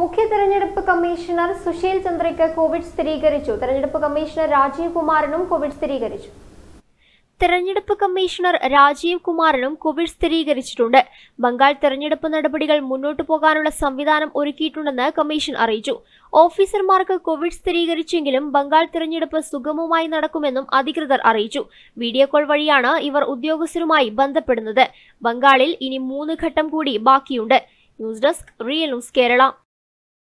മുഖ്യ തെരഞ്ഞെടുപ്പ് commissioner Sushil ചന്ദ്രയ്ക്ക് Covid സ്ഥിരീകരിച്ചു തെരഞ്ഞെടുപ്പ് കമ്മീഷണർ രാജീവ് കുമാറിനും കോവിഡ് സ്ഥിരീകരിച്ചു തെരഞ്ഞെടുപ്പ് കമ്മീഷണർ രാജീവ് കുമാറിനും കോവിഡ് സ്ഥിരീകരിച്ചിട്ടുണ്ട് ബംഗാൾ തെരഞ്ഞെടുപ്പ് നടപടികൾ മുന്നോട്ടു പോകാനുള്ള സംവിധാനം ഒരുക്കിയിട്ടുണ്ടെന്ന് കമ്മീഷൻ അറിയിച്ചു ഓഫീസർമാർക്ക് കോവിഡ് സ്ഥിരീകരിച്ചെങ്കിലും ബംഗാൾ തെരഞ്ഞെടുപ്പ് സുഗമമായി നടക്കുമെന്നും അധികൃതർ അറിയിച്ചു വീഡിയോ കോൾ വഴിയാണ് ഇവർ ഉദ്യോഗസ്ഥരുമായി ബന്ധപ്പെടുന്നത് ബംഗാളിൽ ഇനി മൂന്ന് ഘട്ടം കൂടി ബാക്കിയുണ്ട് news desk real news Kerala